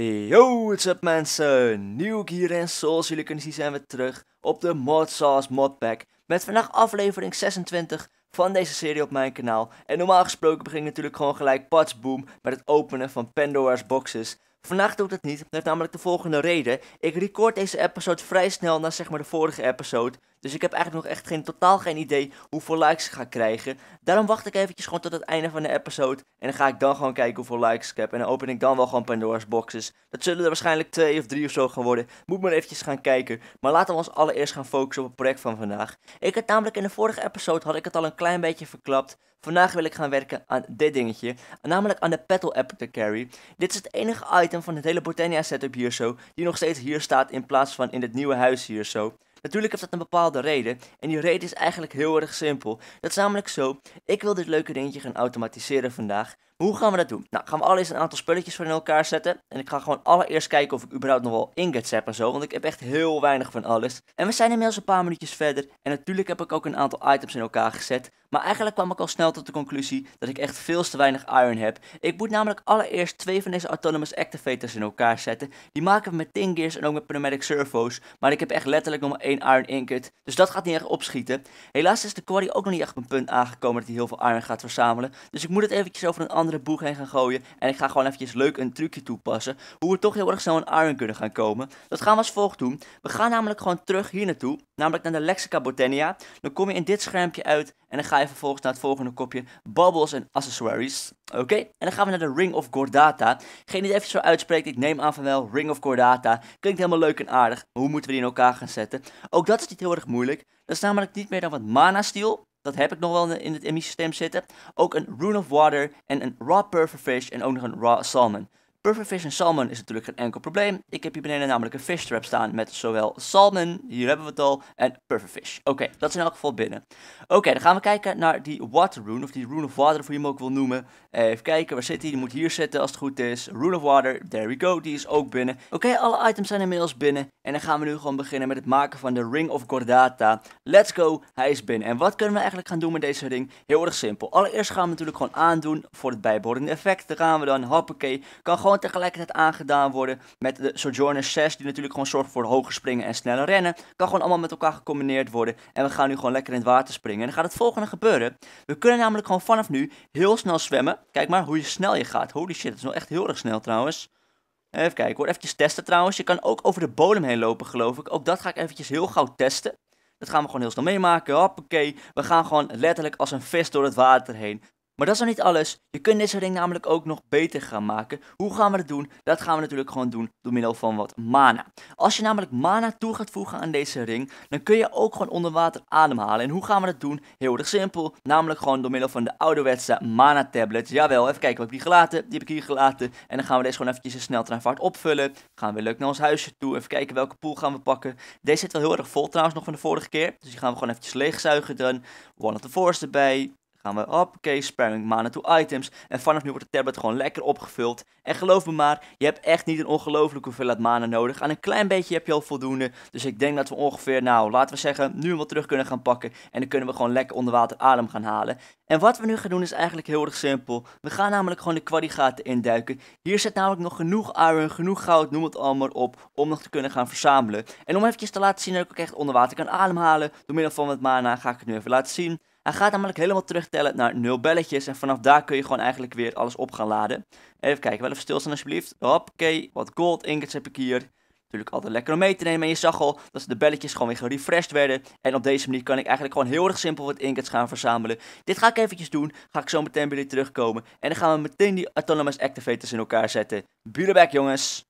Yo, what's up mensen? Nieuw hier en zoals jullie kunnen zien zijn we terug op de Mod Modpack. Met vandaag aflevering 26 van deze serie op mijn kanaal. En normaal gesproken begin ik natuurlijk gewoon gelijk patsboom met het openen van Pandora's boxes. Vandaag doet het niet, met namelijk de volgende reden. Ik record deze episode vrij snel na zeg maar de vorige episode. Dus ik heb eigenlijk nog echt geen, totaal geen idee hoeveel likes ik ga krijgen. Daarom wacht ik eventjes gewoon tot het einde van de episode. En dan ga ik dan gewoon kijken hoeveel likes ik heb. En dan open ik dan wel gewoon Pandora's boxes. Dat zullen er waarschijnlijk twee of drie of zo gaan worden. Moet maar eventjes gaan kijken. Maar laten we ons allereerst gaan focussen op het project van vandaag. Ik had namelijk in de vorige episode had ik het al een klein beetje verklapt. Vandaag wil ik gaan werken aan dit dingetje. Namelijk aan de Petal Carry. Dit is het enige item van het hele Botania setup hier zo. Die nog steeds hier staat in plaats van in het nieuwe huis hier zo. Natuurlijk heeft dat een bepaalde reden en die reden is eigenlijk heel erg simpel. Dat is namelijk zo, ik wil dit leuke dingetje gaan automatiseren vandaag hoe gaan we dat doen? Nou, gaan we allereerst een aantal spulletjes van in elkaar zetten. En ik ga gewoon allereerst kijken of ik überhaupt nog wel ingets heb en zo. Want ik heb echt heel weinig van alles. En we zijn inmiddels een paar minuutjes verder. En natuurlijk heb ik ook een aantal items in elkaar gezet. Maar eigenlijk kwam ik al snel tot de conclusie dat ik echt veel te weinig iron heb. Ik moet namelijk allereerst twee van deze autonomous activators in elkaar zetten. Die maken we met 10 en ook met pneumatic servo's. Maar ik heb echt letterlijk nog maar één iron ingot. Dus dat gaat niet echt opschieten. Helaas is de quarry ook nog niet echt op een punt aangekomen dat hij heel veel iron gaat verzamelen. Dus ik moet het eventjes over een ander andere boeg heen gaan gooien. En ik ga gewoon eventjes leuk een trucje toepassen. Hoe we toch heel erg snel een iron kunnen gaan komen. Dat gaan we als volgt doen. We gaan namelijk gewoon terug hier naartoe. Namelijk naar de Lexica Botania. Dan kom je in dit schermpje uit. En dan ga je vervolgens naar het volgende kopje. Bubbles en Accessories. Oké, en dan gaan we naar de Ring of Gordata. Geen idee of zo uitspreekt, ik neem aan van wel. Ring of Gordata. Klinkt helemaal leuk en aardig. Maar hoe moeten we die in elkaar gaan zetten? Ook dat is niet heel erg moeilijk. Dat is namelijk niet meer dan wat mana steel. Dat heb ik nog wel in het emissiestem zitten. Ook een Rune of Water en een Raw Fish en ook nog een Raw Salmon. Pufferfish en salmon is natuurlijk geen enkel probleem. Ik heb hier beneden namelijk een fish trap staan met zowel salmon, hier hebben we het al, en pufferfish. Oké, dat is in elk geval binnen. Oké, dan gaan we kijken naar die water rune, of die rune of water, hoe je hem ook wil noemen. Eh, even kijken, waar zit hij? Die moet hier zitten als het goed is. Rune of water, there we go, die is ook binnen. Oké, alle items zijn inmiddels binnen. En dan gaan we nu gewoon beginnen met het maken van de ring of gordata. Let's go, hij is binnen. En wat kunnen we eigenlijk gaan doen met deze ring? Heel erg simpel. Allereerst gaan we natuurlijk gewoon aandoen voor het bijbehorende effect. Dan gaan we dan, hoppakee, kan gewoon tegelijkertijd aangedaan worden met de Sojourner 6, die natuurlijk gewoon zorgt voor hoger springen en sneller rennen. Kan gewoon allemaal met elkaar gecombineerd worden. En we gaan nu gewoon lekker in het water springen. En dan gaat het volgende gebeuren. We kunnen namelijk gewoon vanaf nu heel snel zwemmen. Kijk maar hoe je snel je gaat. Holy shit, het is wel echt heel erg snel trouwens. Even kijken hoor, eventjes testen trouwens. Je kan ook over de bodem heen lopen geloof ik. Ook dat ga ik eventjes heel gauw testen. Dat gaan we gewoon heel snel meemaken. Hoppakee. We gaan gewoon letterlijk als een vis door het water heen. Maar dat is nog niet alles. Je kunt deze ring namelijk ook nog beter gaan maken. Hoe gaan we dat doen? Dat gaan we natuurlijk gewoon doen door middel van wat mana. Als je namelijk mana toe gaat voegen aan deze ring, dan kun je ook gewoon onder water ademhalen. En hoe gaan we dat doen? Heel erg simpel. Namelijk gewoon door middel van de ouderwetse mana tablet. Jawel, even kijken, wat heb ik die gelaten? Die heb ik hier gelaten. En dan gaan we deze gewoon eventjes een sneltreinvaart opvullen. Gaan we leuk naar ons huisje toe. Even kijken welke pool gaan we pakken. Deze zit wel heel erg vol trouwens nog van de vorige keer. Dus die gaan we gewoon eventjes leegzuigen dan. One of the Force erbij gaan we, op? case spamming mana to items. En vanaf nu wordt de tablet gewoon lekker opgevuld. En geloof me maar, je hebt echt niet een ongelooflijke hoeveelheid mana nodig. Aan een klein beetje heb je al voldoende. Dus ik denk dat we ongeveer, nou, laten we zeggen, nu wat terug kunnen gaan pakken. En dan kunnen we gewoon lekker onder water adem gaan halen. En wat we nu gaan doen is eigenlijk heel erg simpel. We gaan namelijk gewoon de kwaddigaten induiken. Hier zit namelijk nog genoeg iron, genoeg goud, noem het allemaal op, om nog te kunnen gaan verzamelen. En om eventjes te laten zien dat ik ook echt onder water kan ademhalen, door middel van wat mana, ga ik het nu even laten zien. Hij gaat namelijk helemaal terugtellen naar nul belletjes. En vanaf daar kun je gewoon eigenlijk weer alles op gaan laden. Even kijken, wel even stilstaan alsjeblieft. oké, wat gold ingots heb ik hier. Natuurlijk altijd lekker om mee te nemen. En je zag al dat de belletjes gewoon weer gerefreshed werden. En op deze manier kan ik eigenlijk gewoon heel erg simpel wat ingots gaan verzamelen. Dit ga ik eventjes doen. Ga ik zo meteen bij terugkomen. En dan gaan we meteen die Autonomous Activators in elkaar zetten. Be jongens!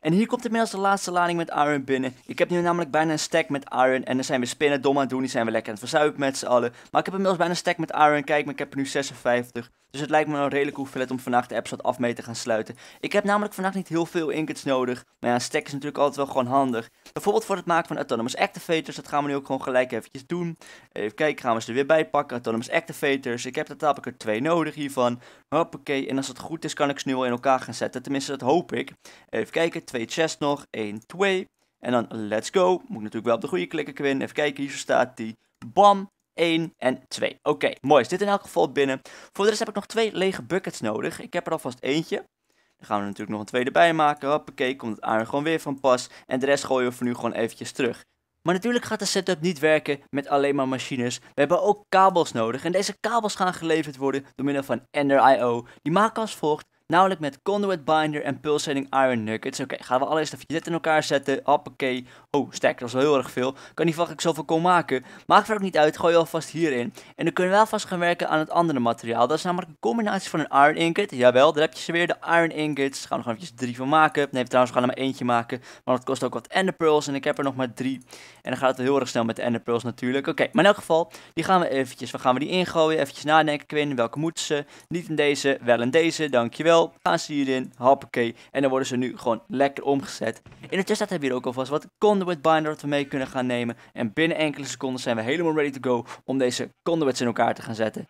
En hier komt inmiddels de laatste lading met iron binnen. Ik heb nu namelijk bijna een stack met iron. En dan zijn we spinnen dom aan het doen. Die zijn we lekker aan het verzuipen met z'n allen. Maar ik heb inmiddels bijna een stack met iron. Kijk, maar ik heb er nu 56. Dus het lijkt me een redelijk hoeveelheid om vandaag de episode af mee te gaan sluiten. Ik heb namelijk vandaag niet heel veel inkits nodig. Maar ja, een stack is natuurlijk altijd wel gewoon handig. Bijvoorbeeld voor het maken van autonomous activators. Dat gaan we nu ook gewoon gelijk eventjes doen. Even kijken, gaan we ze er weer bij pakken. Autonomous activators. Ik heb er tapelijk er twee nodig hiervan. Hoppakee. En als het goed is, kan ik ze nu al in elkaar gaan zetten. Tenminste, dat hoop ik. Even kijken twee chests nog. 1, 2. En dan let's go. Moet ik natuurlijk wel op de goede klikken, Quinn. Even kijken, hier staat die. Bam. 1 en 2. Oké, mooi. Is dit in elk geval binnen. Voor de rest heb ik nog twee lege buckets nodig. Ik heb er alvast eentje. Dan gaan we natuurlijk nog een tweede bij maken. Hoppakee, komt het aan gewoon weer van pas. En de rest gooien we voor nu gewoon eventjes terug. Maar natuurlijk gaat de setup niet werken met alleen maar machines. We hebben ook kabels nodig. En deze kabels gaan geleverd worden door middel van Ender.io. Die maken als volgt Namelijk met Conduit Binder en Pulsating Iron Nuggets. Oké, gaan we alles even dit in elkaar zetten. Hoppakee. Oh, sterk, dat is wel heel erg veel. Kan die vak ik zoveel kon maken. Maakt er ook niet uit, gooi je alvast hierin. En dan kunnen we wel vast gaan werken aan het andere materiaal. Dat is namelijk een combinatie van een Iron Ingot. Jawel, daar heb je ze weer, de Iron Ingots. Gaan we nog eventjes drie van maken. Nee, trouwens, we gaan er maar eentje maken. Want het kost ook wat Ender Pearls en ik heb er nog maar drie. En dan gaat het heel erg snel met de Ender Pearls natuurlijk. Oké, maar in elk geval, die gaan we eventjes, we gaan we die ingooien. Eventjes nadenken, Quinn, welke moeten ze? Niet in deze, wel in deze, dankjewel gaan ze hierin, hoppakee. En dan worden ze nu gewoon lekker omgezet. In de tussentijd hebben we hier ook alvast wat conduit binder dat we mee kunnen gaan nemen. En binnen enkele seconden zijn we helemaal ready to go om deze conduits in elkaar te gaan zetten.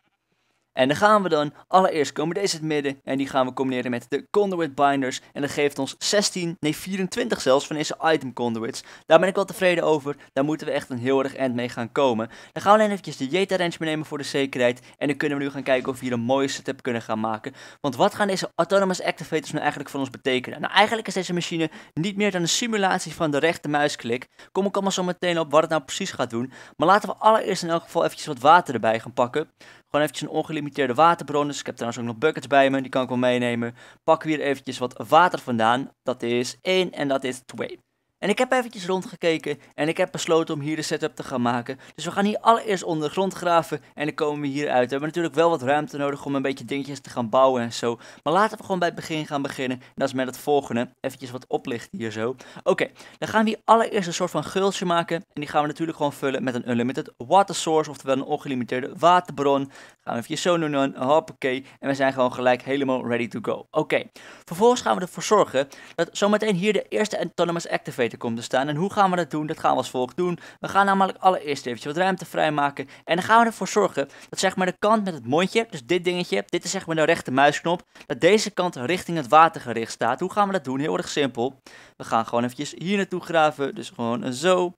En dan gaan we dan allereerst komen deze het midden en die gaan we combineren met de conduit binders. En dat geeft ons 16, nee 24 zelfs van deze item conduits. Daar ben ik wel tevreden over. Daar moeten we echt een heel erg end mee gaan komen. Dan gaan we alleen eventjes de Jeta range meenemen voor de zekerheid. En dan kunnen we nu gaan kijken of we hier een mooie setup kunnen gaan maken. Want wat gaan deze autonomous activators nou eigenlijk voor ons betekenen? Nou eigenlijk is deze machine niet meer dan een simulatie van de rechte muisklik. Kom ik allemaal zo meteen op wat het nou precies gaat doen. Maar laten we allereerst in elk geval eventjes wat water erbij gaan pakken. Gewoon eventjes een ongelimiteerde waterbron. Dus ik heb trouwens ook nog buckets bij me. Die kan ik wel meenemen. Pak weer eventjes wat water vandaan. Dat is 1 en dat is 2. En ik heb eventjes rondgekeken en ik heb besloten om hier de setup te gaan maken. Dus we gaan hier allereerst onder de grond graven en dan komen we hier uit. We hebben natuurlijk wel wat ruimte nodig om een beetje dingetjes te gaan bouwen en zo. Maar laten we gewoon bij het begin gaan beginnen. En dat is met het volgende. Eventjes wat oplichten hier zo. Oké, dan gaan we hier allereerst een soort van gulsje maken. En die gaan we natuurlijk gewoon vullen met een unlimited water source, oftewel een ongelimiteerde waterbron. Gaan we nu zo doen. Hoppakee. En we zijn gewoon gelijk helemaal ready to go. Oké. Vervolgens gaan we ervoor zorgen dat zometeen hier de eerste Autonomous Activator komt te staan. En hoe gaan we dat doen? Dat gaan we als volgt doen. We gaan namelijk allereerst eventjes wat ruimte vrijmaken. En dan gaan we ervoor zorgen dat zeg maar de kant met het mondje, dus dit dingetje, dit is zeg maar de rechte muisknop, dat deze kant richting het water gericht staat. Hoe gaan we dat doen? Heel erg simpel. We gaan gewoon eventjes hier naartoe graven. Dus gewoon zo.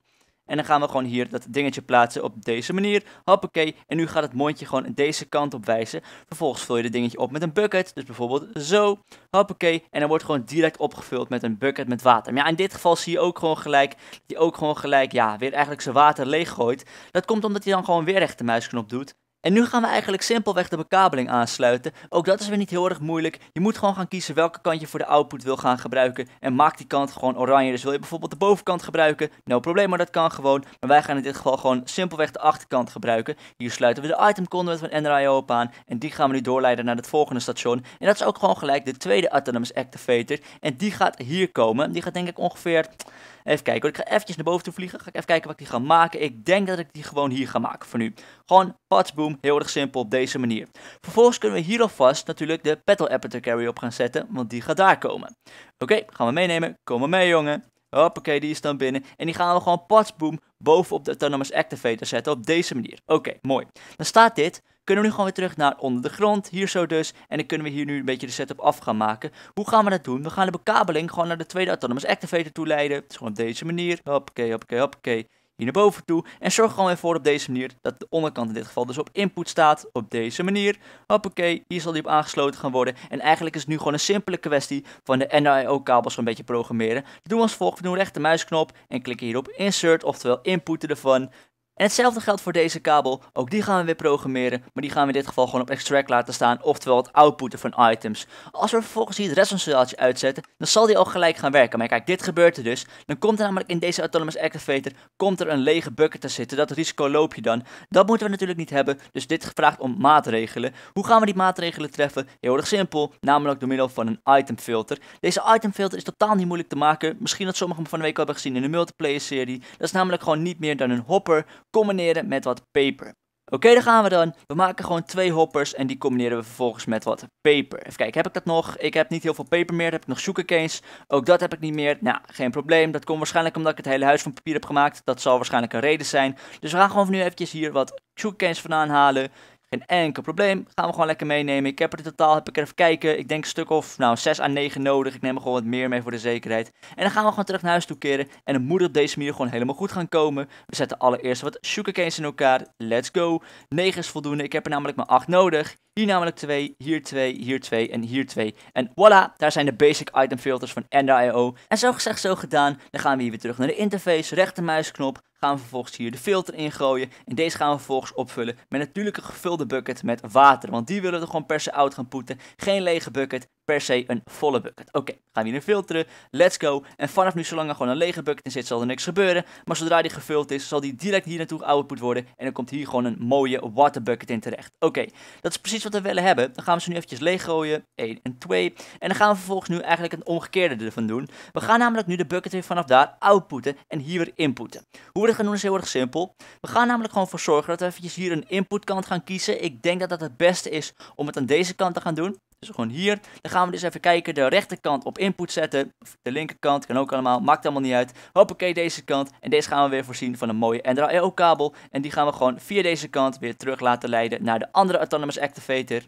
En dan gaan we gewoon hier dat dingetje plaatsen op deze manier. Hoppakee. En nu gaat het mondje gewoon deze kant op wijzen. Vervolgens vul je het dingetje op met een bucket. Dus bijvoorbeeld zo. Hoppakee. En dan wordt gewoon direct opgevuld met een bucket met water. Maar ja, in dit geval zie je ook gewoon gelijk. Die ook gewoon gelijk, ja, weer eigenlijk zijn water leeggooit Dat komt omdat hij dan gewoon weer de muisknop doet. En nu gaan we eigenlijk simpelweg de bekabeling aansluiten. Ook dat is weer niet heel erg moeilijk. Je moet gewoon gaan kiezen welke kant je voor de output wil gaan gebruiken. En maak die kant gewoon oranje. Dus wil je bijvoorbeeld de bovenkant gebruiken? No probleem, maar dat kan gewoon. Maar wij gaan in dit geval gewoon simpelweg de achterkant gebruiken. Hier sluiten we de item conduit van NRIO op aan. En die gaan we nu doorleiden naar het volgende station. En dat is ook gewoon gelijk de tweede Autonomous Activator. En die gaat hier komen. Die gaat denk ik ongeveer... Even kijken hoor. Ik ga eventjes naar boven toe vliegen. Ga ik even kijken wat ik die ga maken. Ik denk dat ik die gewoon hier ga maken voor nu. Gewoon boom, Heel erg simpel op deze manier. Vervolgens kunnen we hier alvast natuurlijk de petal aperture carry op gaan zetten. Want die gaat daar komen. Oké, gaan we meenemen. Kom maar mee jongen. Hoppakee, die is dan binnen. En die gaan we gewoon boven bovenop de Autonomous Activator zetten op deze manier. Oké, mooi. Dan staat dit kunnen we nu gewoon weer terug naar onder de grond. Hier zo dus. En dan kunnen we hier nu een beetje de setup af gaan maken. Hoe gaan we dat doen? We gaan de bekabeling gewoon naar de tweede autonomous activator toe leiden. Dus gewoon op deze manier. Hoppakee, hoppakee, hoppakee hier naar boven toe. En zorg gewoon ervoor op deze manier dat de onderkant in dit geval dus op input staat. Op deze manier. Hoppakee, hier zal die op aangesloten gaan worden. En eigenlijk is het nu gewoon een simpele kwestie van de NIO-kabels een beetje programmeren. Dat doen we als volgt. We doen rechtermuisknop en klikken hier op insert, oftewel inputten ervan. En hetzelfde geldt voor deze kabel. Ook die gaan we weer programmeren, maar die gaan we in dit geval gewoon op extract laten staan, oftewel het outputten van items. Als we vervolgens hier het restonsteltje uitzetten, dan zal die al gelijk gaan werken. Maar kijk, dit gebeurt er dus. Dan komt er namelijk in deze Autonomous Activator komt er een lege bucket te zitten. Dat risico loop je dan. Dat moeten we natuurlijk niet hebben, dus dit vraagt om maatregelen. Hoe gaan we die maatregelen treffen? Heel erg simpel, namelijk door middel van een itemfilter. Deze itemfilter is totaal niet moeilijk te maken. Misschien dat sommigen van de week al hebben gezien in de multiplayer serie. Dat is namelijk gewoon niet meer dan een hopper combineren met wat peper. Oké, okay, daar gaan we dan. We maken gewoon twee hoppers en die combineren we vervolgens met wat peper. Even kijken, heb ik dat nog? Ik heb niet heel veel peper meer, heb ik nog sugarcanes. Ook dat heb ik niet meer. Nou, geen probleem. Dat komt waarschijnlijk omdat ik het hele huis van papier heb gemaakt. Dat zal waarschijnlijk een reden zijn. Dus we gaan gewoon nu eventjes hier wat sugarcanes vandaan halen. Geen enkel probleem. Gaan we gewoon lekker meenemen. Ik heb er in totaal, heb ik er even kijken. Ik denk een stuk of nou, 6 à 9 nodig. Ik neem er gewoon wat meer mee voor de zekerheid. En dan gaan we gewoon terug naar huis toe keren. En het moet op deze manier gewoon helemaal goed gaan komen. We zetten allereerst wat sugarcanes in elkaar. Let's go. 9 is voldoende. Ik heb er namelijk maar 8 nodig. Hier namelijk 2, hier 2, hier 2 en hier 2. En voilà, daar zijn de basic item filters van Ender.io. En zo gezegd, zo gedaan. Dan gaan we hier weer terug naar de interface, rechtermuisknop. Gaan we vervolgens hier de filter ingooien. En deze gaan we vervolgens opvullen met natuurlijk een gevulde bucket met water. Want die willen we gewoon per se out gaan poeten. Geen lege bucket, per se een volle bucket. Oké, gaan we hier nu filteren. Let's go. En vanaf nu, zolang er gewoon een lege bucket in zit, zal er niks gebeuren. Maar zodra die gevuld is, zal die direct hier naartoe output worden. En dan komt hier gewoon een mooie water bucket in terecht. Oké, dat is precies wat we willen hebben. Dan gaan we ze nu eventjes leeggooien. 1 en 2. En dan gaan we vervolgens nu eigenlijk het omgekeerde ervan doen. We gaan namelijk nu de bucket weer vanaf daar outputen en hier weer inputten. Hoe we dat gaan doen is heel erg simpel. We gaan namelijk gewoon voor zorgen dat we eventjes hier een inputkant gaan kiezen. Ik denk dat dat het beste is om het aan deze kant te gaan doen. Dus gewoon hier. Dan gaan we dus even kijken. De rechterkant op input zetten. De linkerkant kan ook allemaal. Maakt allemaal niet uit. Hoppakee, deze kant. En deze gaan we weer voorzien van een mooie NRL kabel. En die gaan we gewoon via deze kant weer terug laten leiden naar de andere Autonomous Activator.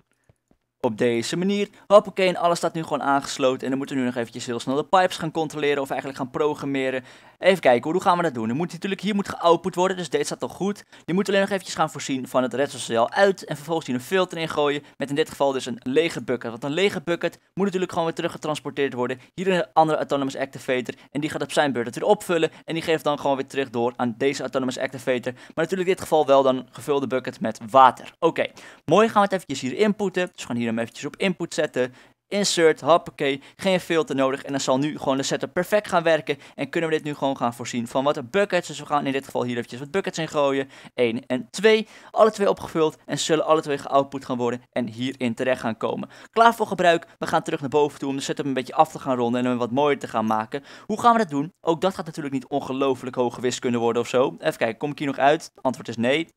Op deze manier. Hoppakee, en alles staat nu gewoon aangesloten. En dan moeten we nu nog eventjes heel snel de pipes gaan controleren. Of eigenlijk gaan programmeren. Even kijken hoe gaan we dat doen? moet natuurlijk, hier moet geoutput worden, dus deze staat al goed. Je moet alleen nog eventjes gaan voorzien van het redstone uit en vervolgens hier een filter in gooien. Met in dit geval dus een lege bucket. Want een lege bucket moet natuurlijk gewoon weer terug getransporteerd worden. Hier een andere autonomous activator en die gaat op zijn beurt het weer opvullen. En die geeft dan gewoon weer terug door aan deze autonomous activator. Maar natuurlijk in dit geval wel dan een gevulde bucket met water. Oké, mooi gaan we het eventjes hier inputten. Dus we gaan hier hem eventjes op input zetten insert, hoppakee, geen filter nodig. En dan zal nu gewoon de setup perfect gaan werken. En kunnen we dit nu gewoon gaan voorzien van wat buckets. Dus we gaan in dit geval hier eventjes wat buckets in gooien. 1 en 2. Alle twee opgevuld en zullen alle twee geoutput gaan worden en hierin terecht gaan komen. Klaar voor gebruik. We gaan terug naar boven toe om de setup een beetje af te gaan ronden en hem wat mooier te gaan maken. Hoe gaan we dat doen? Ook dat gaat natuurlijk niet ongelooflijk hoge wiskunde worden of zo. Even kijken, kom ik hier nog uit? Antwoord is nee.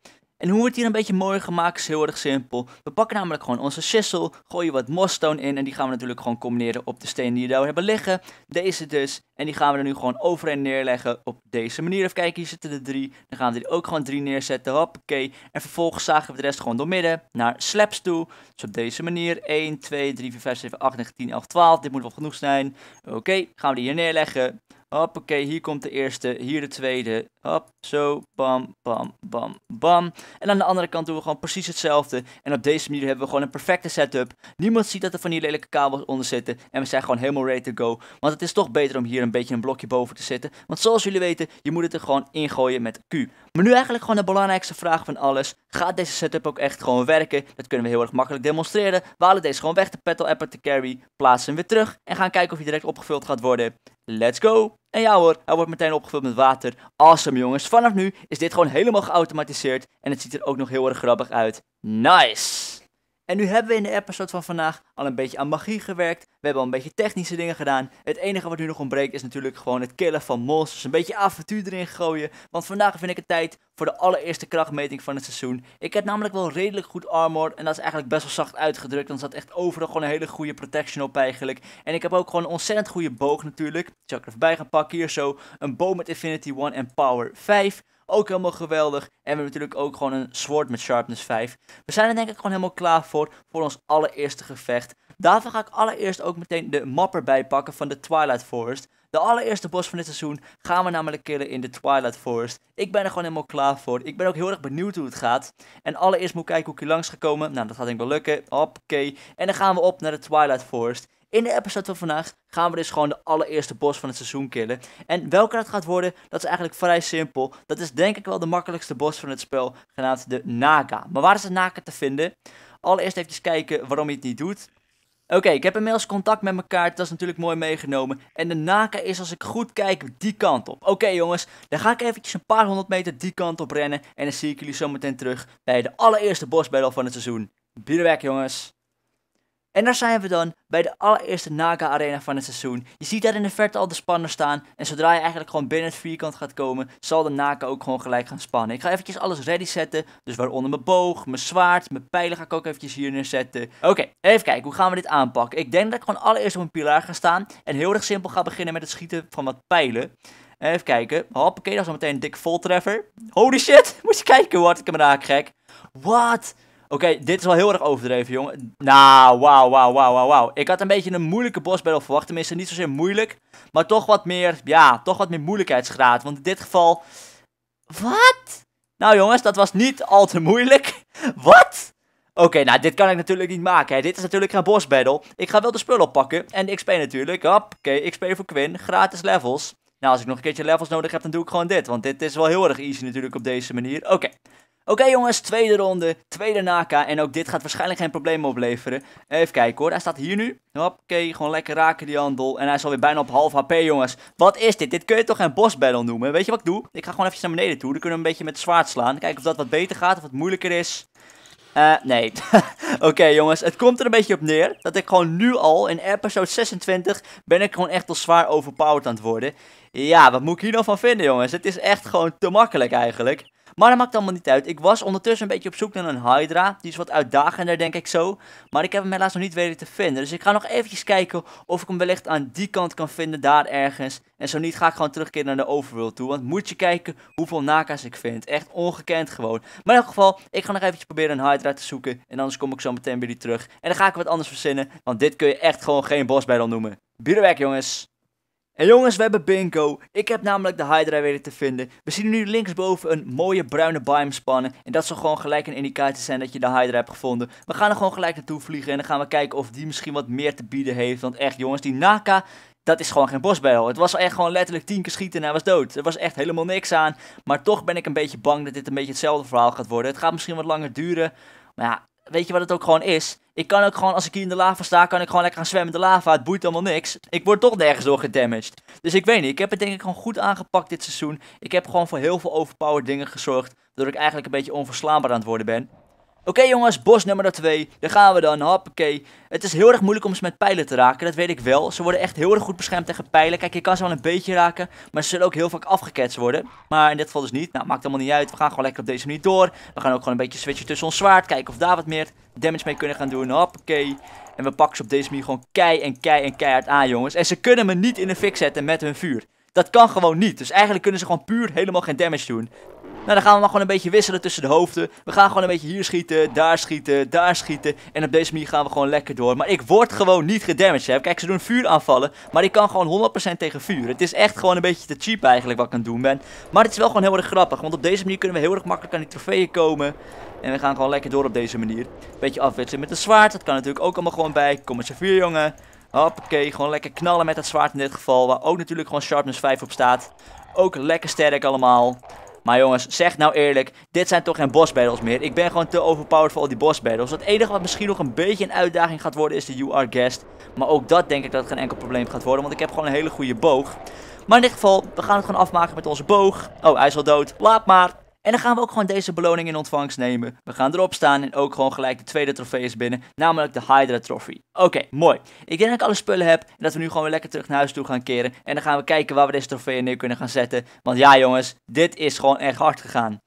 En hoe we het hier een beetje mooier gemaakt is heel erg simpel. We pakken namelijk gewoon onze sissel, gooien wat mosstone in en die gaan we natuurlijk gewoon combineren op de stenen die we daar hebben liggen. Deze dus. En die gaan we er nu gewoon overheen neerleggen op deze manier. Even kijken, hier zitten er drie. Dan gaan we er ook gewoon drie neerzetten. Hoppakee. En vervolgens zagen we de rest gewoon door midden. naar slaps toe. Dus op deze manier. 1, 2, 3, 4, 5, 7, 8, 9, 10, 11, 12. Dit moet wel genoeg zijn. Oké, gaan we die hier neerleggen. Hoppakee, hier komt de eerste, hier de tweede, Hop, zo, bam, bam, bam, bam. En aan de andere kant doen we gewoon precies hetzelfde. En op deze manier hebben we gewoon een perfecte setup. Niemand ziet dat er van die lelijke kabels onder zitten. En we zijn gewoon helemaal ready to go. Want het is toch beter om hier een beetje een blokje boven te zitten. Want zoals jullie weten, je moet het er gewoon ingooien met Q. Maar nu eigenlijk gewoon de belangrijkste vraag van alles. Gaat deze setup ook echt gewoon werken? Dat kunnen we heel erg makkelijk demonstreren. We halen deze gewoon weg, de petal app te carry, plaatsen hem weer terug. En gaan kijken of hij direct opgevuld gaat worden. Let's go! En ja hoor, hij wordt meteen opgevuld met water. Awesome jongens, vanaf nu is dit gewoon helemaal geautomatiseerd. En het ziet er ook nog heel erg grappig uit. Nice! En nu hebben we in de episode van vandaag al een beetje aan magie gewerkt. We hebben al een beetje technische dingen gedaan. Het enige wat nu nog ontbreekt is natuurlijk gewoon het killen van monsters. Een beetje avontuur erin gooien. Want vandaag vind ik het tijd voor de allereerste krachtmeting van het seizoen. Ik heb namelijk wel redelijk goed armor. En dat is eigenlijk best wel zacht uitgedrukt. Dan zat echt overal gewoon een hele goede protection op eigenlijk. En ik heb ook gewoon een ontzettend goede boog natuurlijk. zal ik er voorbij gaan pakken. Hier zo een boom met Infinity 1 en Power 5. Ook helemaal geweldig. En we hebben natuurlijk ook gewoon een sword met sharpness 5. We zijn er denk ik gewoon helemaal klaar voor, voor ons allereerste gevecht. Daarvoor ga ik allereerst ook meteen de mapper bijpakken pakken van de Twilight Forest. De allereerste boss van dit seizoen gaan we namelijk killen in de Twilight Forest. Ik ben er gewoon helemaal klaar voor. Ik ben ook heel erg benieuwd hoe het gaat. En allereerst moet ik kijken hoe ik hier langs komen. Nou, dat gaat denk ik wel lukken. oké. En dan gaan we op naar de Twilight Forest. In de episode van vandaag gaan we dus gewoon de allereerste boss van het seizoen killen. En welke dat gaat worden, dat is eigenlijk vrij simpel. Dat is denk ik wel de makkelijkste boss van het spel, genaamd de Naga. Maar waar is de Naga te vinden? Allereerst even kijken waarom hij het niet doet. Oké, ik heb inmiddels contact met mijn kaart, dat is natuurlijk mooi meegenomen. En de Naka is als ik goed kijk die kant op. Oké jongens, dan ga ik eventjes een paar honderd meter die kant op rennen. En dan zie ik jullie zometeen terug bij de allereerste boss battle van het seizoen. Bieden jongens! En daar zijn we dan, bij de allereerste Naka Arena van het seizoen. Je ziet daar in de verte al de spanners staan. En zodra je eigenlijk gewoon binnen het vierkant gaat komen, zal de Naka ook gewoon gelijk gaan spannen. Ik ga eventjes alles ready zetten. Dus waaronder mijn boog, mijn zwaard, mijn pijlen ga ik ook eventjes hier neerzetten. Oké, even kijken, hoe gaan we dit aanpakken? Ik denk dat ik gewoon allereerst op een pilaar ga staan. En heel erg simpel ga beginnen met het schieten van wat pijlen. Even kijken. Hoppakee, dat is al meteen een dikke voltreffer. Holy shit, moet je kijken hoe ik hem raak, gek. Wat? Oké, dit is wel heel erg overdreven, jongen. Nou, wauw, wauw, wauw, wauw, wauw. Ik had een beetje een moeilijke boss battle verwacht. Tenminste, niet zozeer moeilijk. Maar toch wat meer, ja, toch wat meer moeilijkheidsgraad. Want in dit geval... Wat? Nou jongens, dat was niet al te moeilijk. wat? Oké, nou dit kan ik natuurlijk niet maken. Hè. Dit is natuurlijk geen boss battle. Ik ga wel de spullen oppakken. En XP natuurlijk. Oké, okay, XP voor Quinn. Gratis levels. Nou, als ik nog een keertje levels nodig heb, dan doe ik gewoon dit. Want dit is wel heel erg easy natuurlijk op deze manier. Oké. Oké jongens, tweede ronde, tweede Naka. En ook dit gaat waarschijnlijk geen problemen opleveren. Even kijken hoor, hij staat hier nu. Oké, gewoon lekker raken die handel. En hij is alweer bijna op half HP jongens. Wat is dit? Dit kun je toch geen boss battle noemen? Weet je wat ik doe? Ik ga gewoon even naar beneden toe. Dan kunnen we een beetje met zwaard slaan. Kijken of dat wat beter gaat, of wat moeilijker is. Eh, nee. Oké jongens, het komt er een beetje op neer dat ik gewoon nu al in episode 26 ben ik gewoon echt al zwaar overpowered aan het worden. Ja, wat moet ik hier nou van vinden jongens? Het is echt gewoon te makkelijk eigenlijk. Maar dat maakt allemaal niet uit. Ik was ondertussen een beetje op zoek naar een Hydra. Die is wat uitdagender, denk ik zo. Maar ik heb hem helaas nog niet weten te vinden. Dus ik ga nog eventjes kijken of ik hem wellicht aan die kant kan vinden, daar ergens. En zo niet ga ik gewoon terugkeren naar de overworld toe. Want moet je kijken hoeveel naka's ik vind. Echt ongekend gewoon. Maar in elk geval, ik ga nog eventjes proberen een Hydra te zoeken. En anders kom ik zo meteen bij die terug. En dan ga ik wat anders verzinnen. Want dit kun je echt gewoon geen dan noemen. Bierwerk jongens! En jongens, we hebben bingo. Ik heb namelijk de Hydra weten te vinden. We zien nu linksboven een mooie bruine biome spannen. En dat zal gewoon gelijk een indicatie zijn dat je de Hydra hebt gevonden. We gaan er gewoon gelijk naartoe vliegen en dan gaan we kijken of die misschien wat meer te bieden heeft. Want echt jongens, die Naka, dat is gewoon geen bosbijl. Het was echt gewoon letterlijk tien keer schieten en hij was dood. Er was echt helemaal niks aan. Maar toch ben ik een beetje bang dat dit een beetje hetzelfde verhaal gaat worden. Het gaat misschien wat langer duren. Maar ja, weet je wat het ook gewoon is? Ik kan ook gewoon, als ik hier in de lava sta, kan ik gewoon lekker gaan zwemmen in de lava. Het boeit allemaal niks. Ik word toch nergens door gedamaged. Dus ik weet niet, ik heb het denk ik gewoon goed aangepakt dit seizoen. Ik heb gewoon voor heel veel overpowered dingen gezorgd. Waardoor ik eigenlijk een beetje onverslaanbaar aan het worden ben. Oké jongens, bos nummer 2. Daar gaan we dan. Hoppakee. Het is heel erg moeilijk om ze met pijlen te raken. Dat weet ik wel. Ze worden echt heel erg goed beschermd tegen pijlen. Kijk, je kan ze wel een beetje raken. Maar ze zullen ook heel vaak afgeketst worden. Maar in dit geval dus niet. Nou, maakt allemaal niet uit. We gaan gewoon lekker op deze manier door. We gaan ook gewoon een beetje switchen tussen ons zwaard. Kijken of daar wat meer damage mee kunnen gaan doen. Hoppakee. En we pakken ze op deze manier gewoon kei en kei en keihard aan, jongens. En ze kunnen me niet in de fik zetten met hun vuur. Dat kan gewoon niet. Dus eigenlijk kunnen ze gewoon puur helemaal geen damage doen. Nou, dan gaan we maar gewoon een beetje wisselen tussen de hoofden. We gaan gewoon een beetje hier schieten, daar schieten, daar schieten. En op deze manier gaan we gewoon lekker door. Maar ik word gewoon niet gedamaged. Kijk, ze doen vuuraanvallen. Maar ik kan gewoon 100% tegen vuur. Het is echt gewoon een beetje te cheap eigenlijk wat ik aan het doen ben. Maar het is wel gewoon heel erg grappig. Want op deze manier kunnen we heel erg makkelijk aan die trofeeën komen. En we gaan gewoon lekker door op deze manier. Beetje afwisselen met de zwaard. Dat kan natuurlijk ook allemaal gewoon bij. Kom eens z'n vier, jongen. Hoppakee, gewoon lekker knallen met dat zwaard in dit geval. Waar ook natuurlijk gewoon sharpness 5 op staat. Ook lekker sterk allemaal. Maar jongens, zeg nou eerlijk, dit zijn toch geen boss battles meer. Ik ben gewoon te overpowered voor al die boss battles. Het enige wat misschien nog een beetje een uitdaging gaat worden is de You Are guest. Maar ook dat denk ik dat het geen enkel probleem gaat worden, want ik heb gewoon een hele goede boog. Maar in dit geval, we gaan het gewoon afmaken met onze boog. Oh, hij is al dood. Laat maar. En dan gaan we ook gewoon deze beloning in ontvangst nemen. We gaan erop staan en ook gewoon gelijk de tweede trofee is binnen, namelijk de Hydra Trophy. Oké, mooi. Ik denk dat ik alle spullen heb en dat we nu gewoon weer lekker terug naar huis toe gaan keren. En dan gaan we kijken waar we deze trofee neer kunnen gaan zetten. Want ja jongens, dit is gewoon echt hard gegaan.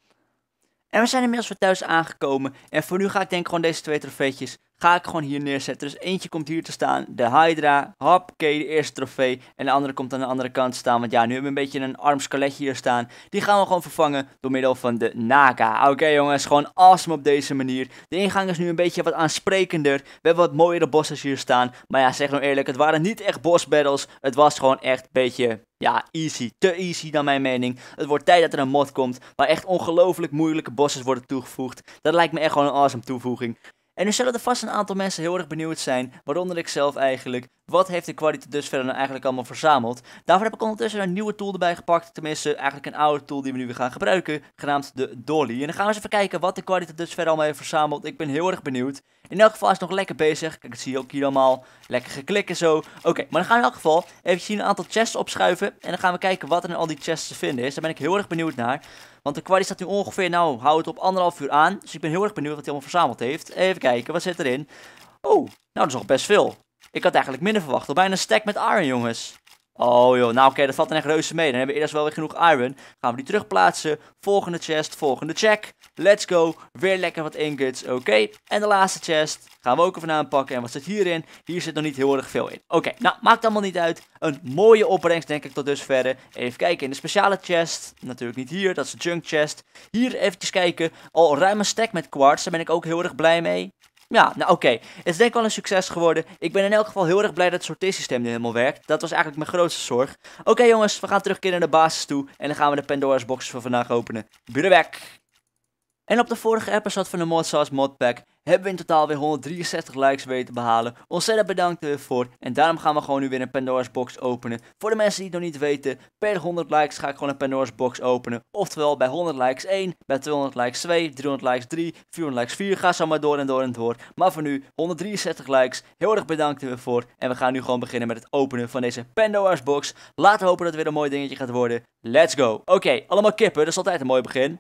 En we zijn inmiddels weer thuis aangekomen. En voor nu ga ik denk gewoon deze twee trofeetjes ga ik gewoon hier neerzetten. Dus eentje komt hier te staan, de Hydra, hap, oké, de eerste trofee. En de andere komt aan de andere kant staan, want ja, nu hebben we een beetje een arm skeletje hier staan. Die gaan we gewoon vervangen door middel van de Naga. Oké jongens, gewoon awesome op deze manier. De ingang is nu een beetje wat aansprekender. We hebben wat mooiere bosses hier staan. Maar ja, zeg nou eerlijk, het waren niet echt boss battles. Het was gewoon echt een beetje ja, easy. Te easy naar mijn mening. Het wordt tijd dat er een mod komt waar echt ongelooflijk moeilijke bosses worden toegevoegd. Dat lijkt me echt gewoon een awesome toevoeging. En er zullen er vast een aantal mensen heel erg benieuwd zijn, waaronder ik zelf eigenlijk. Wat heeft de Quality dus Verder nou eigenlijk allemaal verzameld? Daarvoor heb ik ondertussen een nieuwe tool erbij gepakt. Tenminste, eigenlijk een oude tool die we nu weer gaan gebruiken, genaamd de Dolly. En dan gaan we eens even kijken wat de Quality dus Verder allemaal heeft verzameld. Ik ben heel erg benieuwd. In elk geval is het nog lekker bezig. Kijk, dat zie je ook hier allemaal. Lekker geklikken zo. Oké, maar dan gaan we in elk geval even zien een aantal chests opschuiven. En dan gaan we kijken wat er in al die chests te vinden is. Daar ben ik heel erg benieuwd naar. Want de kwaliteit staat nu ongeveer, nou, houdt op anderhalf uur aan. Dus ik ben heel erg benieuwd wat hij allemaal verzameld heeft. Even kijken, wat zit erin? Oh, nou dat is nog best veel. Ik had eigenlijk minder verwacht. Al bijna een stack met iron, jongens. Oh joh, nou oké, dat valt dan echt reuze mee. Dan hebben we eerst wel weer genoeg iron. Gaan we die terugplaatsen. Volgende chest, volgende check. Let's go. Weer lekker wat ingots. Oké, en de laatste chest gaan we ook even aanpakken. En wat zit hierin? Hier zit nog niet heel erg veel in. Oké, nou maakt allemaal niet uit. Een mooie opbrengst denk ik tot dusverre. Even kijken in de speciale chest. Natuurlijk niet hier, dat is de junk chest. Hier eventjes kijken. Al ruim een stack met quartz, daar ben ik ook heel erg blij mee. Ja, nou oké. Het is denk ik wel een succes geworden. Ik ben in elk geval heel erg blij dat het sorteersysteem nu helemaal werkt. Dat was eigenlijk mijn grootste zorg. Oké jongens, we gaan terugkeren naar de basis toe. En dan gaan we de Pandora's box voor vandaag openen. weg! En op de vorige episode van de Mod Modpack hebben we in totaal weer 163 likes weten te behalen. Ontzettend bedankt ervoor. En daarom gaan we gewoon nu weer een Pandora's Box openen. Voor de mensen die het nog niet weten, per 100 likes ga ik gewoon een Pandora's Box openen. Oftewel bij 100 likes 1, bij 200 likes 2, 300 likes 3, 400 likes 4. Ga zo maar door en door en door. Maar voor nu 163 likes. Heel erg bedankt ervoor. En we gaan nu gewoon beginnen met het openen van deze Pandora's Box. Laten we hopen dat het weer een mooi dingetje gaat worden. Let's go. Oké, allemaal kippen. Dat is altijd een mooi begin.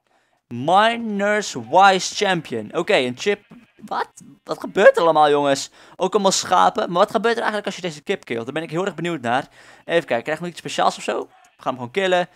Miners Wise Champion. Oké, een chip. Wat? Wat gebeurt er allemaal, jongens? Ook allemaal schapen. Maar wat gebeurt er eigenlijk als je deze kip killt? Daar ben ik heel erg benieuwd naar. Even kijken, krijg ik nog iets speciaals of zo? We gaan hem gewoon killen.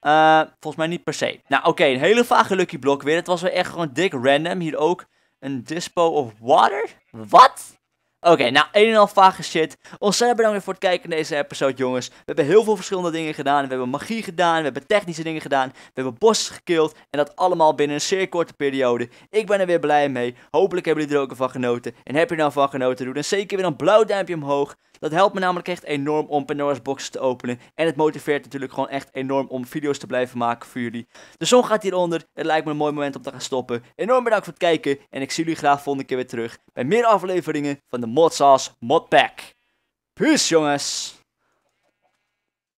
Eh, volgens mij niet per se. Nou, oké, een hele vage lucky block weer. Het was weer echt gewoon dik random. Hier ook een dispo of water. Wat? Oké, nou, een en al vage shit. Ontzettend bedankt weer voor het kijken naar deze episode, jongens. We hebben heel veel verschillende dingen gedaan. We hebben magie gedaan, we hebben technische dingen gedaan. We hebben bossen gekild. En dat allemaal binnen een zeer korte periode. Ik ben er weer blij mee. Hopelijk hebben jullie er ook van genoten. En heb je er nou van genoten, doe dan zeker weer een blauw duimpje omhoog. Dat helpt me namelijk echt enorm om Pandora's boxen te openen. En het motiveert natuurlijk gewoon echt enorm om video's te blijven maken voor jullie. De zon gaat hieronder. Het lijkt me een mooi moment om te gaan stoppen. Enorm bedankt voor het kijken. En ik zie jullie graag volgende keer weer terug. Bij meer afleveringen van de Mod Sauce Mod Pack. Peace jongens!